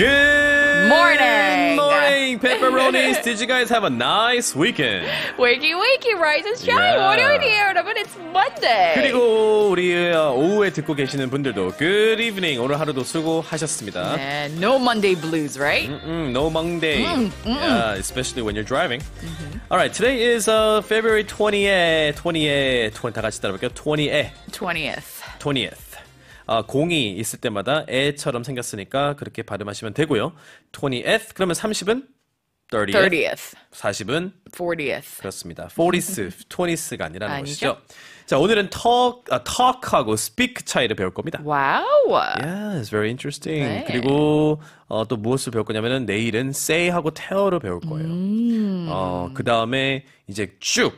Good morning. Morning, pepperonis. Did you guys have a nice weekend? Wakey, wakey, rise and shine. Yeah. 월요일이에요, 여러분. It's Monday. 그리고 우리 오후에 듣고 계시는 분들도 good evening. 오늘 하루도 수고하셨습니다. Yeah, no Monday blues, right? Mm-mm, no Monday. Mm, mm. Yeah, especially when you're driving. Mm-hmm. All right, today is uh, February 20th, 20th, 20th, 다 같이 따라볼게요. 20th. 20th. 20th. 아, 공이 있을 때마다 에처럼 생겼으니까 그렇게 발음하시면 되고요. 20th 그러면 30은 30th, 30th. 40은 40th. 그렇습니다. 40th, 20th가 아니라는 아니죠? 것이죠. 자, 오늘은 talk, 아, talk하고 speak 차이를 배울 겁니다. 와우. Yes, very interesting. 네. 그리고 어, 또 무엇을 배울 거냐면은 내일은 say하고 tell를 배울 거예요. 음. 어, 그 다음에 이제 쭉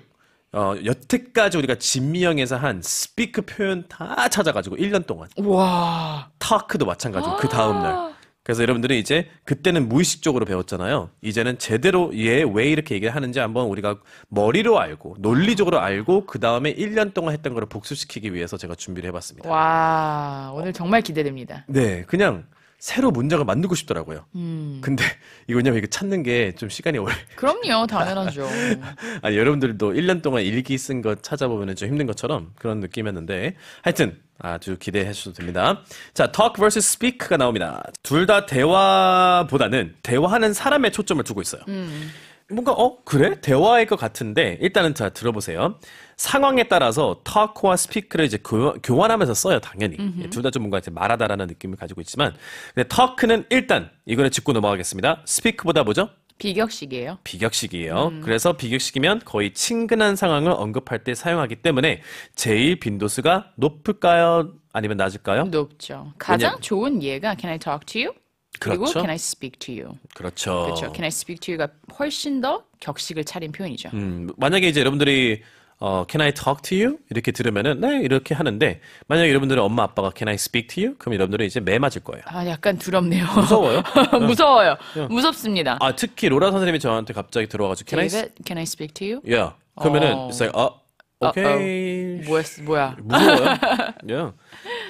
어, 여태까지 우리가 진미영에서 한 스피크 표현 다 찾아가지고 1년 동안. 와. 타크도 마찬가지고, 그 아. 다음날. 그래서 여러분들은 이제 그때는 무의식적으로 배웠잖아요. 이제는 제대로 얘 왜 이렇게 얘기를 하는지 한번 우리가 머리로 알고 논리적으로 알고 그 다음에 1년 동안 했던 거를 복습시키기 위해서 제가 준비를 해봤습니다. 와 오늘 정말 기대됩니다. 네, 그냥 새로 문장을 만들고 싶더라고요. 음. 근데 이거 왜냐면 이거 찾는 게 좀 시간이 오래. 그럼요, 당연하죠. 아니 여러분들도 1년 동안 일기 쓴 거 찾아보면 좀 힘든 것처럼 그런 느낌이었는데 하여튼 아주 기대해 주셔도 됩니다. 자, talk versus speak가 나옵니다. 둘 다 대화보다는 대화하는 사람에 초점을 두고 있어요. 음. 뭔가 어 그래 대화일 것 같은데 일단은 자 들어보세요. 상황에 따라서 터크와 스피크를 이제 교환, 하면서 써요 당연히 예, 둘다 좀 뭔가 이제 말하다라는 느낌을 가지고 있지만 근데 터크는 일단 이거를 짚고 넘어가겠습니다. 스피크보다 뭐죠? 비격식이에요. 비격식이에요. 음. 그래서 비격식이면 거의 친근한 상황을 언급할 때 사용하기 때문에 제일 빈도수가 높을까요? 아니면 낮을까요? 높죠. 가장 왜냐? 좋은 예가 Can I talk to you? 그리고 그렇죠. can I speak to you? 그렇죠. 그렇죠. Can I speak to you가 훨씬 더 격식을 차린 표현이죠. 음, 만약에 이제 여러분들이 어, can I talk to you? 이렇게 들으면은 네 이렇게 하는데 만약 여러분들은 엄마 아빠가 can I speak to you? 그럼 여러분들은 이제 매 맞을 거예요. 아 약간 두렵네요. 무서워요? 무서워요. 네. 네. 무섭습니다. 아 특히 로라 선생님이 저한테 갑자기 들어와가지고 can David, I can I speak to you? Yeah. 그러면은 어... it's like 어, 오케이. 어, 어. Okay. 뭐야 뭐야. 무서워요. yeah.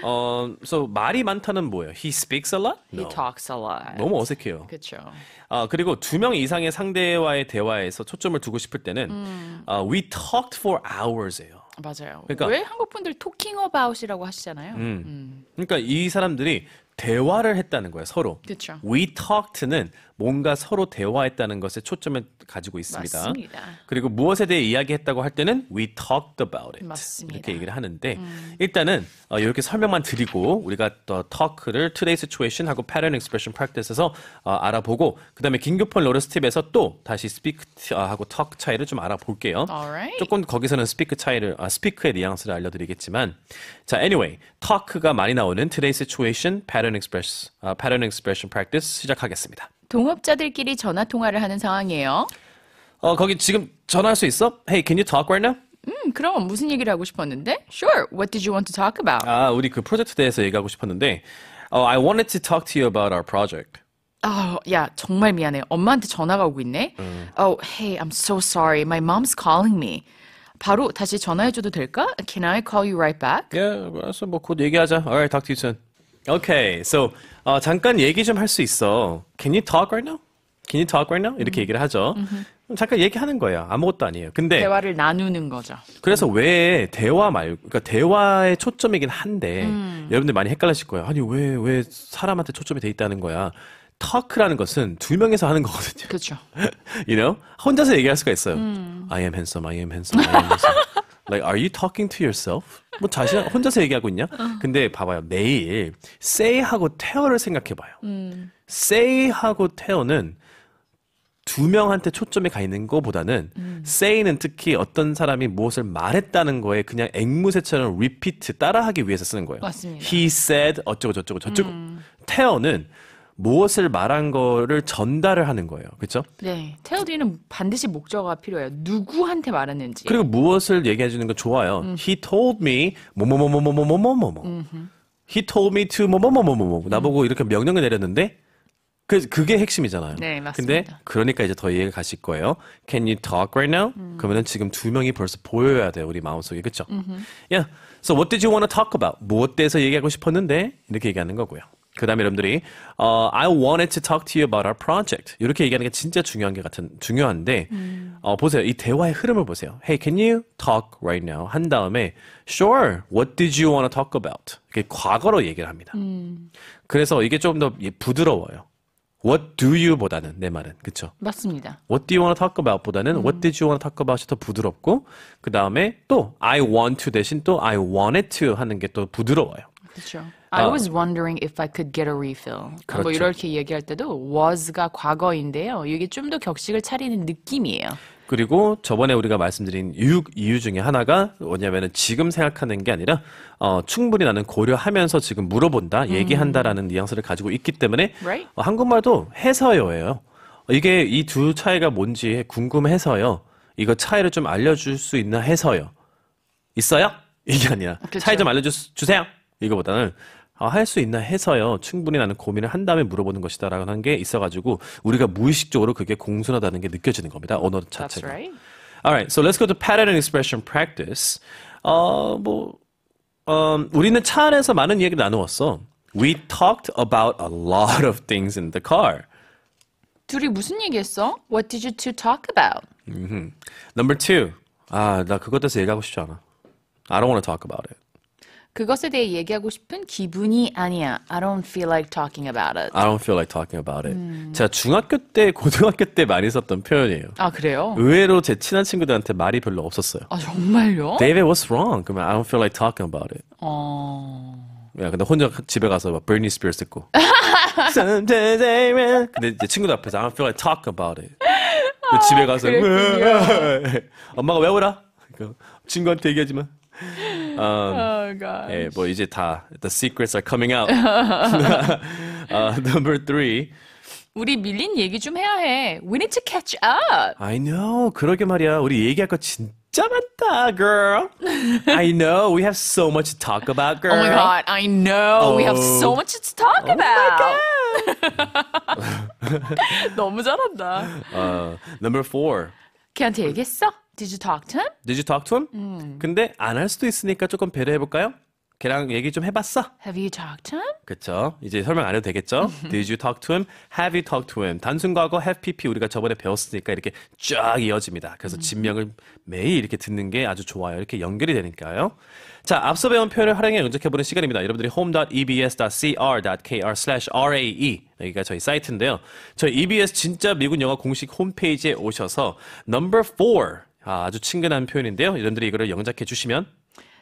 어, so 말이 많다는 뭐예요? He speaks a lot? No. He talks a lot. 너무 어색해요. 그렇죠. 아, 그리고 두 명 이상의 상대와의 대화에서 초점을 두고 싶을 때는 음. 아, we talked for hours예요. 맞아요. 그러니까 왜 한국 분들 토킹 어바웃이라고 하시잖아요. 음. 음. 그러니까 이 사람들이 대화를 했다는 거예요, 서로. 그렇죠. We talked는 뭔가 서로 대화했다는 것에 초점을 가지고 있습니다. 맞습니다. 그리고 무엇에 대해 이야기했다고 할 때는 we talked about it 맞습니다. 이렇게 얘기를 하는데 음. 일단은 이렇게 설명만 드리고 우리가 더 talk를 today situation 하고 pattern expression practice에서 알아보고 그다음에 긴급한 러스 팁에서 또 다시 speak 하고 talk 차이를 좀 알아볼게요. Alright. 조금 거기서는 speak 차이를 아, speak의 뉘앙스를 알려드리겠지만 자 anyway talk가 많이 나오는 today situation pattern express 아, pattern expression practice 시작하겠습니다. 동업자들끼리 전화 통화를 하는 상황이에요. 어, 거기 지금 전화할 수 있어? Hey, can you talk right now? 음, 그럼 무슨 얘기를 하고 싶었는데? Sure. What did you want to talk about? 아, 우리 그 프로젝트 대해서 얘기하고 싶었는데. Oh, I wanted to talk to you about our project. 아, oh, 야, 정말 미안해. 엄마한테 전화가 오고 있네. 음. Oh, hey, I'm so sorry. My mom's calling me. 바로 다시 전화해줘도 될까? Can I call you right back? Yeah, 알았어. 뭐곧 얘기하자. Alright, talk to you soon. Okay, so 어, 잠깐 얘기 좀 할 수 있어. Can you talk right now? Can you talk right now? 이렇게 음. 얘기를 하죠. 잠깐 얘기하는 거예요. 아무것도 아니에요. 근데 대화를 나누는 거죠. 그래서 음. 왜 대화 말고 그러니까 대화의 초점이긴 한데 음. 여러분들 많이 헷갈리실 거예요. 아니 왜 왜 사람한테 초점이 돼 있다는 거야? 터크라는 것은 두 명에서 하는 거거든요. 그렇죠. you know? 혼자서 얘기할 수가 있어요. 음. I am handsome, I am handsome, I am handsome. Like, are you talking to yourself? 뭐 자신 혼자서 얘기하고 있냐? 어. 근데 봐봐요. 내일 say하고 tear를 생각해봐요. 음. say하고 tear는 두 명한테 초점이 가 있는 거보다는 음. say는 특히 어떤 사람이 무엇을 말했다는 거에 그냥 앵무새처럼 repeat 따라하기 위해서 쓰는 거예요. 맞습니다. He said 어쩌고 저쩌고 저쩌고. 음. tear는 무엇을 말한 거를 전달을 하는 거예요. 그렇죠? 네. 테오디는 반드시 목적어가 필요해요. 누구한테 말했는지. 그리고 무엇을 얘기해 주는 거 좋아요. 음. He told me 뭐뭐뭐뭐뭐뭐뭐뭐뭐. 음. He told me to 뭐뭐뭐뭐뭐 음. 나보고 음. 이렇게 명령을 내렸는데 그 그게 핵심이잖아요. 네, 맞습니다. 근데 그러니까 이제 더 이해가 가실 거예요. Can you talk right now? 음. 그러면은 지금 두 명이 벌써 보여야 돼요. 우리 마음속에. 그렇죠? 음. Yeah. So what did you want to talk about? 무엇 대해서 얘기하고 싶었는데? 이렇게 얘기하는 거고요. 그 다음에 여러분들이 어, I wanted to talk to you about our project 이렇게 얘기하는 게 진짜 중요한 게 같은 중요한데 음. 어, 보세요 이 대화의 흐름을 보세요 Hey can you talk right now 한 다음에 Sure what did you want to talk about 이게 렇 과거로 얘기를 합니다 음. 그래서 이게 조금 더 부드러워요 What do you 보다는 내 말은 그쵸 맞습니다 What do you want to talk about 보다는 음. What did you want to talk about 더 부드럽고 그 다음에 또 I want to 대신 또 I wanted to 하는 게 또 부드러워요 그렇죠 아. I was wondering if I could get a refill. 뭐 그렇죠. 뭐 이렇게 얘기할 때도 was가 과거인데요. 이게 좀 더 격식을 차리는 느낌이에요. 그리고 저번에 우리가 말씀드린 이유, 이유 중에 하나가 뭐냐면은 지금 생각하는 게 아니라 어, 충분히 나는 고려하면서 지금 물어본다, 음. 얘기한다라는 뉘앙스를 가지고 있기 때문에 right? 어, 한국말도 해서요예요. 이게 이 두 차이가 뭔지 궁금해서요. 이거 차이를 좀 알려줄 수 있나 해서요. 있어요? 이게 아니라 그렇죠. 차이 좀 알려주세요. 이거보다는 아, 할수 있나 해서요. 충분히 나는 고민을 한 다음에 물어보는 것이다라고 한게 있어가지고 우리가 무의식적으로 그게 공손하다는 게 느껴지는 겁니다. 언어 자체가. Right. Alright, so let's go to pattern and expression practice. 어, 뭐, 어, 우리는 차 안에서 많은 이야기를 나누었어. We talked about a lot of things in the car. 둘이 무슨 얘기했어? What did you two talk about? Mm-hmm. Number two. 아, 나 그것 대해서 얘기하고 싶지 않아. I don't want to talk about it. 그것에 대해 얘기하고 싶은 기분이 아니야. I don't feel like talking about it. I don't feel like talking about it. 음. 제가 중학교 때, 고등학교 때 많이 썼던 표현이에요. 아, 그래요? 의외로 제 친한 친구들한테 말이 별로 없었어요. 아, 정말요? David, what's wrong? 그러면 I don't feel like talking about it. 어... 야, 근데 혼자 집에 가서 막 Britney Spears 듣고. 근데 이제 친구들 앞에서 I don't feel like talking about it. 아, 집에 가서 엄마가 왜 울어? 그러니까 친구한테 얘기하지만. Um, oh god. 예, 뭐 이제 다 the secrets are coming out. uh, number three. 우리 밀린 얘기 좀 해야 해. We need to catch up. I know. 그러게 말이야. 우리 얘기할 거 진짜 많다, girl. I know. We have so much to talk about, girl. Oh my god. I know. Oh. We have so oh. much to talk oh about. 너무 잘한다. Uh, number four. 걔한테 얘기했어? Did you talk to him? Did you talk to him? 음. 근데 안 할 수도 있으니까 조금 배려해 볼까요? 걔랑 얘기 좀 해봤어? Have you talked to him? 그쵸. 이제 설명 안 해도 되겠죠? Did you talk to him? Have you talked to him? 단순 과거 have pp 우리가 저번에 배웠으니까 이렇게 쫙 이어집니다. 그래서 음. 진명을 매일 이렇게 듣는 게 아주 좋아요. 이렇게 연결이 되니까요. 자, 앞서 배운 표현을 활용해 응습해보는 시간입니다. 여러분들이 home.ebs.cr.kr/rae 여기가 저희 사이트인데요. 저희 EBS 진짜 미국 영어 공식 홈페이지에 오셔서 number 4 아, 아주 친근한 표현인데요. 여러분들이 이거를 영작해 주시면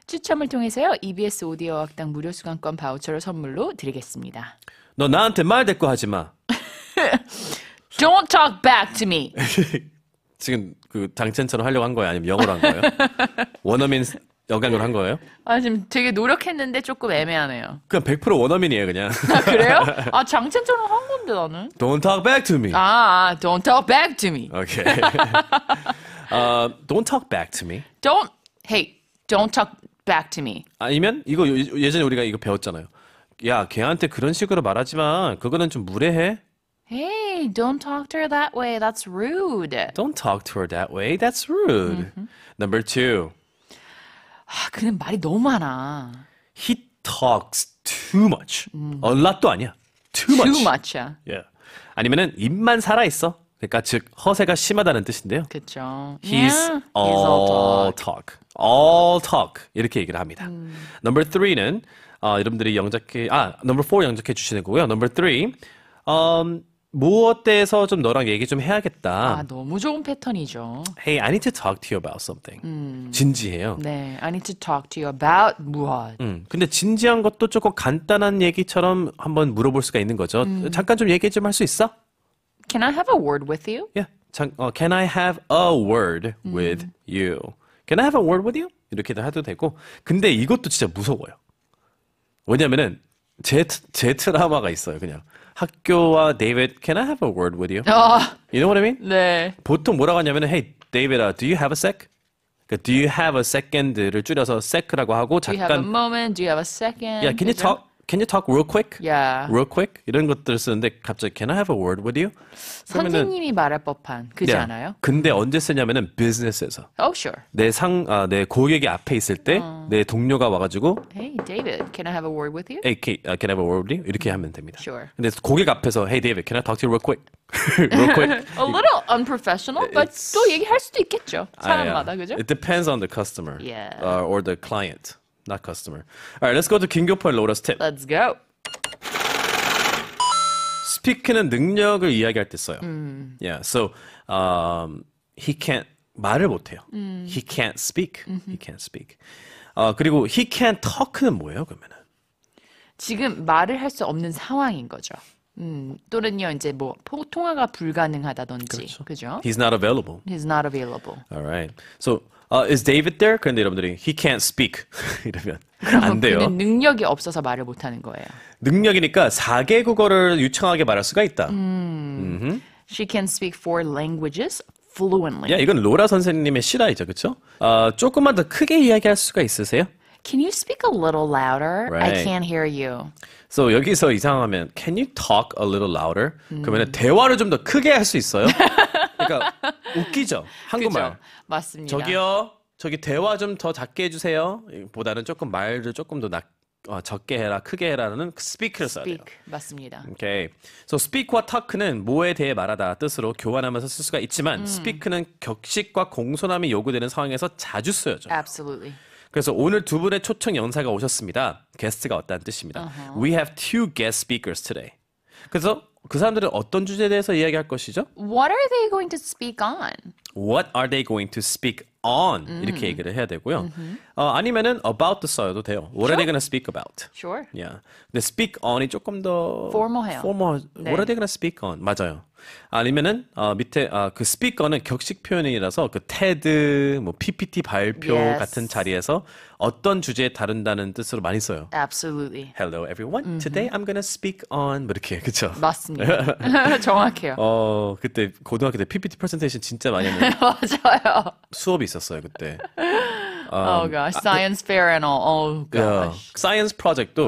추첨을 통해서요. EBS 오디오 학당 무료 수강권 바우처를 선물로 드리겠습니다. 너 나한테 말 대꾸하지 마. Don't talk back to me. 지금 그 장첸처럼 하려고 한 거예요? 아니면 영어로 한 거예요? 원어민 역양으로 한 거예요? 아, 지금 되게 노력했는데 조금 애매하네요. 그냥 100% 원어민이에요, 그냥. 아, 그래요? 아, 장첸처럼 한 건데, 나는. Don't talk back to me. 아, 아 don't talk back to me. 오케이. Uh, don't talk back to me. Don't. Hey, don't talk back to me. 아니면 이거 예전에 우리가 이거 배웠잖아요. 야, 걔한테 그런 식으로 말하지 마. 그거는 좀 무례해. Hey, don't talk to her that way. That's rude. Don't talk to her that way. That's rude. Mm-hmm. Number two. 아, 그는 말이 너무 많아. He talks too much. 음. A lot도 아니야. Too much. Too much야. Yeah. 아니면은 입만 살아 있어. 그러니까 즉 허세가 심하다는 뜻인데요. 그렇죠. He's yeah. 네. all, all talk. all talk 이렇게 얘기를 합니다. 음. Number three는 어, 여러분들이 영작해 아 number four 영작해 주시는 거고요. Number three u 음, 무엇 대해서 좀 너랑 얘기 좀 해야겠다. 아 너무 좋은 패턴이죠. Hey, I need to talk to you about something. 음. 진지해요. 네, I need to talk to you about 무엇. 음, 근데 진지한 것도 조금 간단한 얘기처럼 한번 물어볼 수가 있는 거죠. 음. 잠깐 좀 얘기 좀 할 수 있어? Can I have a word with you? Yeah. 참, 어, can I have a word with you? Can I have a word with you? 이렇게도 해도 되고. 근데 이것도 진짜 무서워요. 왜냐면은 제, 제 트라우마가 있어요, 그냥. 학교와 David, can I have a word with you? 아. You know what I mean? 네. 보통 뭐라고 하냐면은 hey, David, uh, do you have a sec? 그러니까 do you have a second를 줄여서 sec라고 하고 Do you have a 잠깐 moment? Do you have a second? Yeah, can you 그죠? talk? can you talk real quick? Yeah. real quick 이런 것들을 쓰는데 갑자기 can I have a word with you? 선생님이 말할 법한 그지 yeah. 않아요? 근데 언제 쓰냐면은 비즈니스에서. Oh sure. 내상내 아, 내 고객이 앞에 있을 때내 uh. 동료가 와가지고 Hey David, can I have a word with you? Hey, can, uh, can I have a word with you? 이렇게 하면 됩니다. Sure. 근데 고객 앞에서 Hey David, can I talk to you real quick? real quick. a little unprofessional, but 또 얘기할 수도 있겠죠. 사람마다 아, yeah. 그죠? It depends on the customer yeah. uh, or the client. not customer. All right, let's go to 김교포 and Laura's tip. Let's go. 스피크는 능력을 이야기할 때 써요. 음. Yeah, so um, he can't 말을 못해요. 음. He can't speak. Mm-hmm. He can't speak. 어, 그리고 he can't talk는 뭐예요? 그러면은 지금 말을 할 수 없는 상황인 거죠. 음, 또는요 이제 뭐 통화가 불가능하다든지 그렇죠. 그죠? He's not available. He's not available. All right. So uh, is David there? 그런데 여러분들이 he can't speak 이러면 안 돼요. 능력이 없어서 말을 못 하는 거예요. 능력이니까 4개 국어를 유창하게 말할 수가 있다. 음. She can speak four languages fluently. 야, 이건 로라 선생님의 실화이죠. 그렇죠? 어, 조금만 더 크게 이야기할 수가 있으세요? Can you speak a little louder? Right. I can't hear you. So 여기서 이상하면 can you talk a little louder? 그러면 대화를 좀 더 크게 할 수 있어요? 그러니까 웃기죠. 한국말. 그죠? 맞습니다. 저기요. 저기 대화 좀 더 작게 해주세요. 보다는 조금 말을 조금 더 낮, 어, 적게 해라, 크게 해라는 그 스피크를 써요 Speak. 맞습니다. 오케이. So speak와 talk는 뭐에 대해 말하다 뜻으로 교환하면서 쓸 수가 있지만 음. speak는 격식과 공손함이 요구되는 상황에서 자주 쓰여요 Absolutely. 그래서 오늘 두 분의 초청 영사가 오셨습니다. 게스트가 왔다 뜻입니다. Uh-huh. We have two guest speakers today. 그래서 그 사람들은 어떤 주제에 대해서 이야기할 것이죠? What are they going to speak on? What are they going to speak on? 음. 이렇게 얘기를 해야 되고요. 음흠. 어, 아니면은 about도 써도 돼요. What sure. are they going to speak about? Sure. Yeah. 근데 speak on이 조금 더 formal해요. formal. 네. What are they going to speak on? 맞아요. 아니면은 어, 밑에 어, 그 스피커는 격식 표현이라서 그 테드, 뭐 PPT 발표 Yes. 같은 자리에서 어떤 주제에 다룬다는 뜻으로 많이 써요. Absolutely. Hello everyone. Today I'm gonna speak on 뭐 이렇게 그쵸? 맞습니다. 정확해요. 어 그때 고등학교 때 PPT 프레젠테이션 진짜 많이 했는데 맞아요. 수업이 있었어요 그때. Oh gosh, 아, 네. science fair and all. Oh gosh. 사이언스 프로젝트도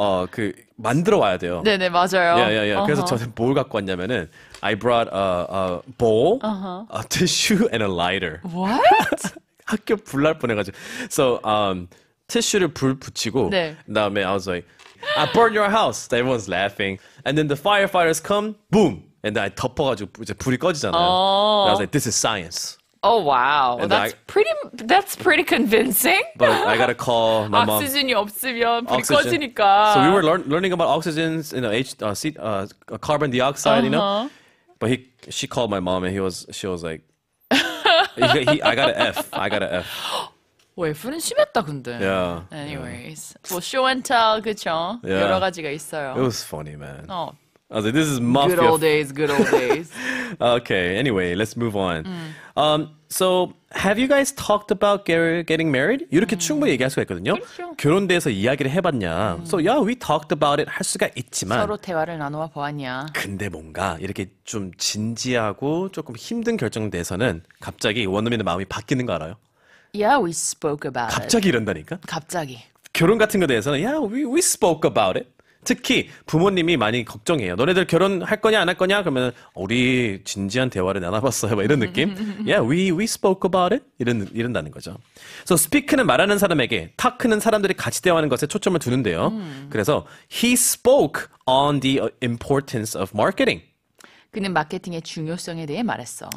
어, 그 만들어 와야 돼요. 네네 맞아요. 예, 예, 예. 그래서 어허. 저는 뭘 갖고 왔냐면은 I brought a, a bowl, Uh-huh. a tissue, and a lighter. What? 학교 불날 뻔해가지고. So, um, 티슈를 불 붙이고, 네. 그다음에 I was like, I burned your house. Everyone's laughing, and then the firefighters come, boom, and then I 덮어가지고 이제 불이 꺼지잖아요. 어. And I was like, this is science. Oh wow, well, that's I, pretty. That's pretty convincing. But I got a call my mom. Oxygen oxygen이 없으면 불이 oxygen. So we were learn, learning about oxygens, you know, H, uh, C, uh, uh carbon dioxide, uh-huh. you know. Uh-huh. But he, she called my mom, and he was, she was like, he, he, I got an F. I got an F. 왜 F는 심했다 근데. Yeah. Anyways, yeah. 뭐 show and tell 그쵸? Yeah. 여러 가지가 있어요. It was funny, man. 어. I was like, this is mafia. Good old days, good old days. okay, anyway, let's move on. Mm. Um, so, have you guys talked about getting married? 이렇게 음. 충분히 얘기할 수가 있거든요. 그렇죠. 결혼 대해서 이야기를 해봤냐. 음. So, yeah, we talked about it 할 수가 있지만. 서로 대화를 나누어 보았냐. 근데 뭔가 이렇게 좀 진지하고 조금 힘든 결정 대해서는 갑자기 원어민의 마음이 바뀌는 거 알아요? Yeah, we spoke about 갑자기 it. 갑자기 이런다니까? 갑자기. 결혼 같은 거에 대해서는 yeah, we, we spoke about it. 특히 부모님이 많이 걱정해요. 너네들 결혼할 거냐 안 할 거냐 그러면 우리 진지한 대화를 나눠봤어요. 막 이런 느낌. yeah, we we spoke about it. 이런 이런다는 거죠. 그래서 so speak는 말하는 사람에게, talk는 사람들이 같이 대화하는 것에 초점을 두는데요. 음. 그래서 he spoke on the importance of marketing. 그는 마케팅의 중요성에 대해 말했어.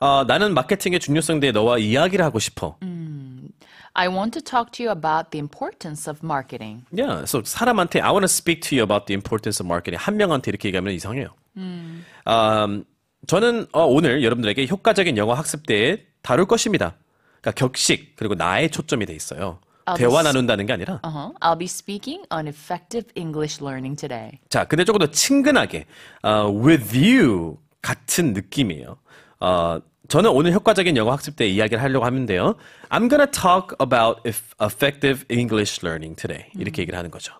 어, 나는 마케팅의 중요성에 대해 너와 이야기를 하고 싶어. 음. I want to talk to you about the importance of marketing. Yeah, so 사람한테 I want to speak to you about the importance of marketing. 한 명한테 이렇게 얘기하면 이상해요. 음. Um, 저는 어, 오늘 여러분들에게 효과적인 영어 학습대에 다룰 것입니다. 그러니까 격식 그리고 나의 초점이 돼 있어요. I'll 대화 나눈다는 게 아니라. Uh-huh. I'll be speaking on effective English learning today. 자, 근데 조금 더 친근하게 uh, with you 같은 느낌이에요. 어, 저는 오늘 효과적인 영어 학습 때 이야기를 하려고 하는데요. I'm gonna talk about effective English learning today. 이렇게 얘기를 하는 거죠.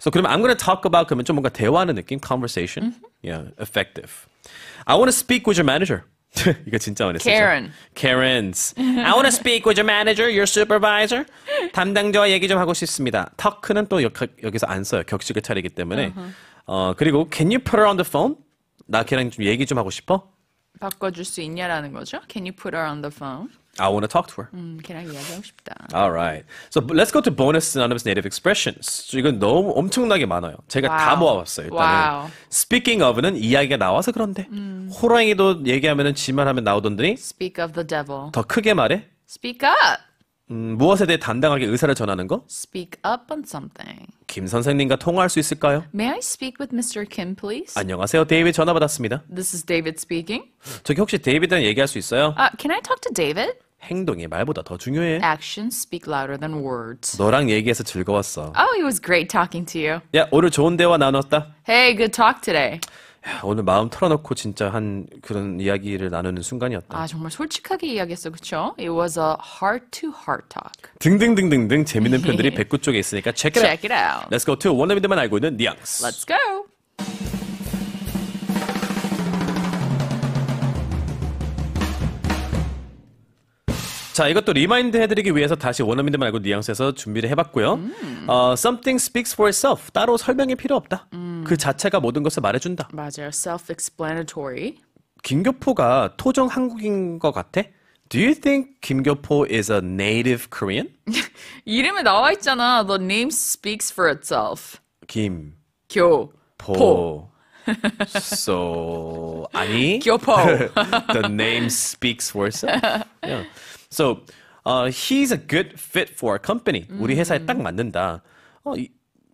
So 그럼 I'm gonna talk about 그러면 좀 뭔가 대화하는 느낌, conversation, yeah, effective. I want to speak with your manager. 이거 진짜 많이 쓰죠. Karen. Karens. I want to speak with your manager, your supervisor. 담당자와 얘기 좀 하고 싶습니다. talk는 또 여, 여기서 안 써요. 격식을 차리기 때문에. Uh-huh. 어, 그리고 can you put her on the phone? 나 걔랑 좀 얘기 좀 하고 싶어? 바꿔줄 수 있냐라는 거죠. Can you put her on the phone? I want to talk to her. 음, 걔랑 이야기하고 싶다. All right. So let's go to bonus synonymous native expressions. 이건 너무 엄청나게 많아요. 제가 wow. 다 모아봤어요. 일단은 wow. speaking of는 이야기가 나와서 그런데 음. 호랑이도 얘기하면은 지만 하면 나오던더니 speak of the devil. 더 크게 말해. Speak up. 음, 무엇에 대해 당당하게 의사를 전하는 거? Speak up on something. 김 선생님과 통화할 수 있을까요? May I speak with Mr. Kim, please? 안녕하세요. 데이빗 전화 받았습니다. This is David speaking. 저기 혹시 데이빗이랑 얘기할 수 있어요? Uh, can I talk to David? 행동이 말보다 더 중요해. Actions speak louder than words. 너랑 얘기해서 즐거웠어. Oh, it was great talking to you. 야, 오늘 좋은 대화 나눴다. Hey, good talk today. 오늘 마음 털어놓고 진짜 한 그런 이야기를 나누는 순간이었다. 아 정말 솔직하게 이야기했어, 그쵸? It was a heart-to-heart talk. 등등등등등 재밌는 편들이 109 쪽에 있으니까 check it out. Check it out. Let's go to 원어민들만 알고 있는 뉘앙스. Let's go. 자, 이것도 리마인드 해드리기 위해서 다시 원어민들 말고 뉘앙스에서 준비를 해봤고요. 음. 어, something speaks for itself. 따로 설명이 필요 없다. 음. 그 자체가 모든 것을 말해준다. 맞아요. self-explanatory. 김교포가 토종 한국인 것 같아? Do you think 김교포 is a native Korean? 이름에 나와 있잖아. The name speaks for itself. 김. 교. 포. 포. so 아니. 교포. the name speaks for itself. Yeah. So uh, he's a good fit for our company. 우리 음. 회사에 딱 맞는다. 어,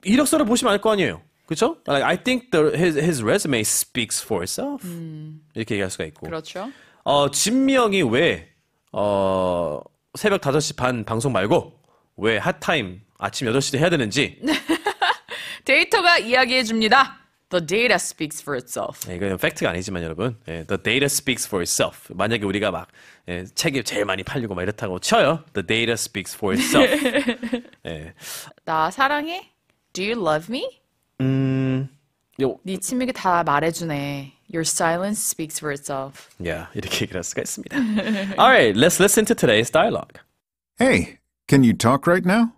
이력서를 보시면 알 거 아니에요. 그렇죠? Like, I think the, his, his resume speaks for itself. 음. 이렇게 얘기할 수가 있고. 그렇죠. 어, 진명이왜 어, 새벽 5시 반 방송 말고 왜 핫타임 아침 8시에 해야 되는지 데이터가 이야기해 줍니다. The data speaks for itself. 네 이건 팩트가 아니지만 여러분, 예, the data speaks for itself. 만약에 우리가 막 예, 책이 제일 많이 팔리고 막 이렇다고 쳐요, the data speaks for itself. 예. 나 사랑해? Do you love me? 음, 네 침묵이 다 말해주네. Your silence speaks for itself. yeah, 이렇게 얘기할 수가 있습니다. All right, let's listen to today's dialogue. Hey, can you talk right now?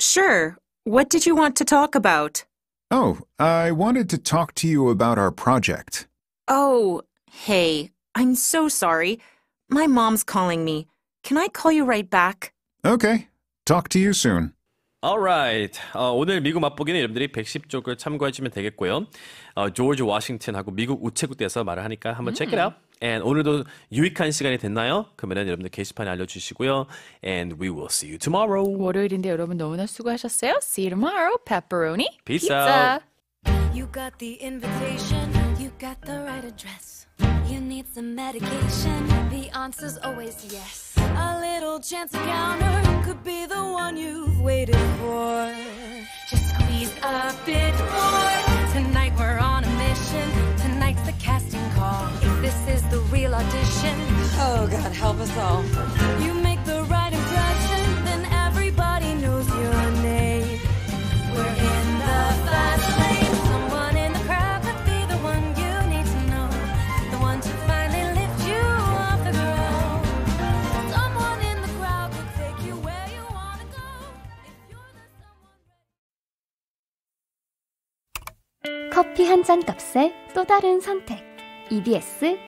Sure. What did you want to talk about? Oh, I wanted to talk to you about our project. Oh, hey, I'm so sorry. My mom's calling me. Can I call you right back? Okay. Talk to you soon. Alright. 어, 오늘 미국 맛보기는 여러분들이 110쪽을 참고해 주면 되겠고요. 어, 조지 워싱턴하고 미국 우체국대에서 말을 하니까 한번 mm. check it out. And 오늘도 유익한 시간이 됐나요? 그러면 여러분들 게시판에 알려주시고요. And we will see you tomorrow. 월요일인데 여러분 너무나 수고하셨어요. See you tomorrow. Pepperoni pizza. You got the invitation. You got the right address. You need some medication. The answer's always yes. A little chance encounter could be the one you've waited for. Just squeeze a bit more. help us all. You make the right impression, then everybody knows your name. We're in the fast lane. Someone in the crowd could be the one you need to know, the one to finally lift you off the ground. Someone in the crowd could take you where you wanna go. If you're the someone. 커피 한잔 값에 또 다른 선택. EBS